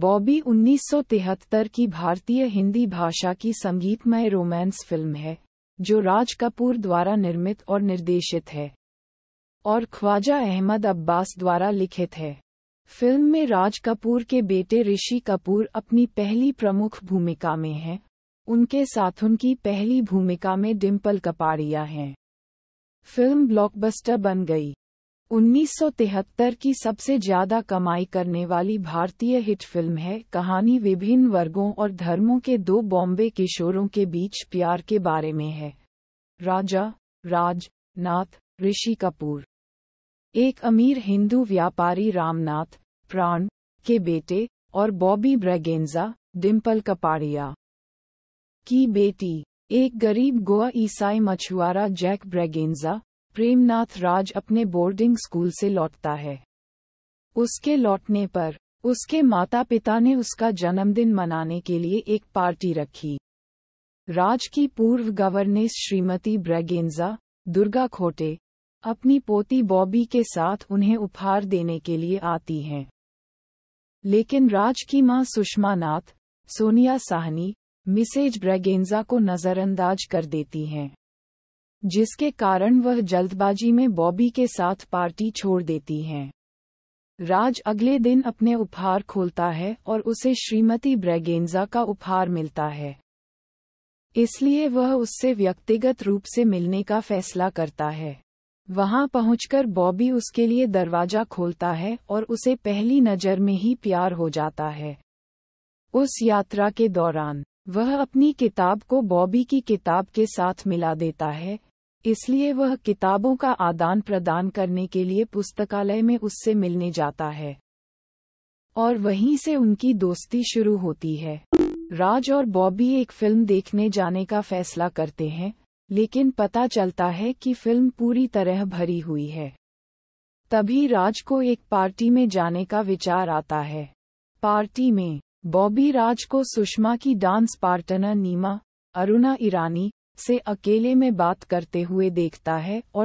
बॉबी 1973 की भारतीय हिंदी भाषा की संगीतमय रोमांस फिल्म है जो राज कपूर द्वारा निर्मित और निर्देशित है और ख्वाजा अहमद अब्बास द्वारा लिखित है फिल्म में राज कपूर के बेटे ऋषि कपूर अपनी पहली प्रमुख भूमिका में हैं उनके साथ उनकी पहली भूमिका में डिम्पल कपाड़िया हैं फिल्म ब्लॉकबस्टर बन गई 1973 की सबसे ज्यादा कमाई करने वाली भारतीय हिट फिल्म है कहानी विभिन्न वर्गों और धर्मों के दो बॉम्बे किशोरों के बीच प्यार के बारे में है राजा राज नाथ ऋषि कपूर एक अमीर हिंदू व्यापारी रामनाथ प्राण के बेटे और बॉबी ब्रेगेंजा डिम्पल कपाड़िया की बेटी एक गरीब गोवा ईसाई मछुआरा जैक ब्रेगेंजा प्रेमनाथ राज अपने बोर्डिंग स्कूल से लौटता है उसके लौटने पर उसके माता पिता ने उसका जन्मदिन मनाने के लिए एक पार्टी रखी राज की पूर्व गवर्नेस श्रीमती ब्रेगेंजा दुर्गा खोटे अपनी पोती बॉबी के साथ उन्हें उपहार देने के लिए आती हैं लेकिन राज की मां सुषमा नाथ सोनिया साहनी मिसेज ब्रेगेंजा को नज़रअंदाज कर देती हैं जिसके कारण वह जल्दबाजी में बॉबी के साथ पार्टी छोड़ देती हैं राज अगले दिन अपने उपहार खोलता है और उसे श्रीमती ब्रेगेंजा का उपहार मिलता है इसलिए वह उससे व्यक्तिगत रूप से मिलने का फैसला करता है वहां पहुंचकर बॉबी उसके लिए दरवाजा खोलता है और उसे पहली नज़र में ही प्यार हो जाता है उस यात्रा के दौरान वह अपनी किताब को बॉबी की किताब के साथ मिला देता है इसलिए वह किताबों का आदान प्रदान करने के लिए पुस्तकालय में उससे मिलने जाता है और वहीं से उनकी दोस्ती शुरू होती है राज और बॉबी एक फिल्म देखने जाने का फैसला करते हैं लेकिन पता चलता है कि फिल्म पूरी तरह भरी हुई है तभी राज को एक पार्टी में जाने का विचार आता है पार्टी में बॉबी राज को सुषमा की डांस पार्टनर नीमा अरुणा ईरानी से अकेले में बात करते हुए देखता है और